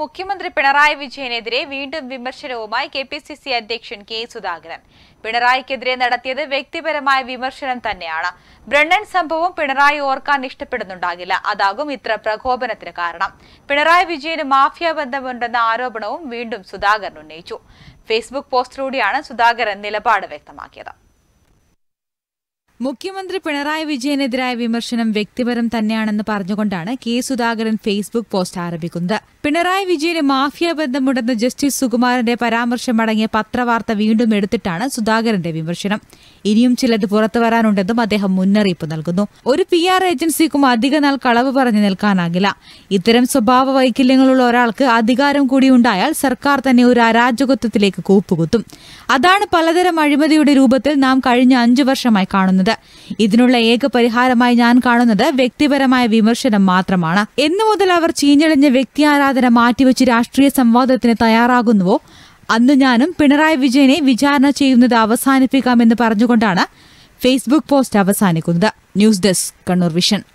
മുഖ്യമന്ത്രി പിണറായി വിജയനെതിരെ വീണ്ടും വിമർശനവുമായി കെ പി സി സി അധ്യക്ഷൻ കെ സുധാകരൻ പിണറായിക്കെതിരെ നടത്തിയത് വ്യക്തിപരമായ വിമർശനം തന്നെയാണ് ബ്രണ്ണൻ സംഭവം പിണറായി ഓർക്കാൻ ഇഷ്ടപ്പെടുന്നുണ്ടാകില്ല അതാകും ഇത്ര പ്രകോപനത്തിന് കാരണം പിണറായി വിജയന് മാഫിയ ബന്ധമുണ്ടെന്ന ആരോപണവും വീണ്ടും സുധാകരൻ ഉന്നയിച്ചു ഫേസ്ബുക്ക് പോസ്റ്റിലൂടെയാണ് സുധാകരൻ നിലപാട് വ്യക്തമാക്കിയത് മുഖ്യമന്ത്രി പിണറായി വിജയനെതിരായ വിമർശനം വ്യക്തിപരം തന്നെയാണെന്ന് പറഞ്ഞുകൊണ്ടാണ് കെ സുധാകരൻ ഫേസ്ബുക്ക് പോസ്റ്റ് ആരംഭിക്കുന്നത് പിണറായി വിജയന് മാഫിയ ബന്ധമുണ്ടെന്ന് ജസ്റ്റിസ് സുകുമാരന്റെ പരാമർശമടങ്ങിയ പത്രവാർത്ത വീണ്ടും എടുത്തിട്ടാണ് സുധാകരന്റെ വിമർശനം ഇനിയും ചിലത് പുറത്തു വരാനുണ്ടെന്നും അദ്ദേഹം മുന്നറിയിപ്പ് നൽകുന്നു ഒരു പി ആർ ഏജൻസിക്കും നാൾ കളവ് പറഞ്ഞു നിൽക്കാനാകില്ല ഇത്തരം സ്വഭാവ വൈകല്യങ്ങളുള്ള ഒരാൾക്ക് അധികാരം കൂടി ഉണ്ടായാൽ സർക്കാർ തന്നെ ഒരു അരാജകത്വത്തിലേക്ക് കൂപ്പുകുത്തും അതാണ് പലതരം അഴിമതിയുടെ രൂപത്തിൽ നാം കഴിഞ്ഞ അഞ്ചു വർഷമായി കാണുന്നത് ഇതിനുള്ള ഏക പരിഹാരമായി ഞാൻ കാണുന്നത് വ്യക്തിപരമായ വിമർശനം മാത്രമാണ് എന്നു മുതൽ അവർ ചീഞ്ഞളിഞ്ഞ വ്യക്തി ആരാധന മാറ്റിവെച്ച് രാഷ്ട്രീയ സംവാദത്തിന് തയ്യാറാകുന്നുവോ അന്ന് ഞാനും പിണറായി വിജയനെ വിചാരണ ചെയ്യുന്നത് അവസാനിപ്പിക്കാമെന്ന് പറഞ്ഞുകൊണ്ടാണ് ഫേസ്ബുക്ക് പോസ്റ്റ് അവസാനിക്കുന്നത് ന്യൂസ് ഡെസ്ക് കണ്ണൂർ വിഷൻ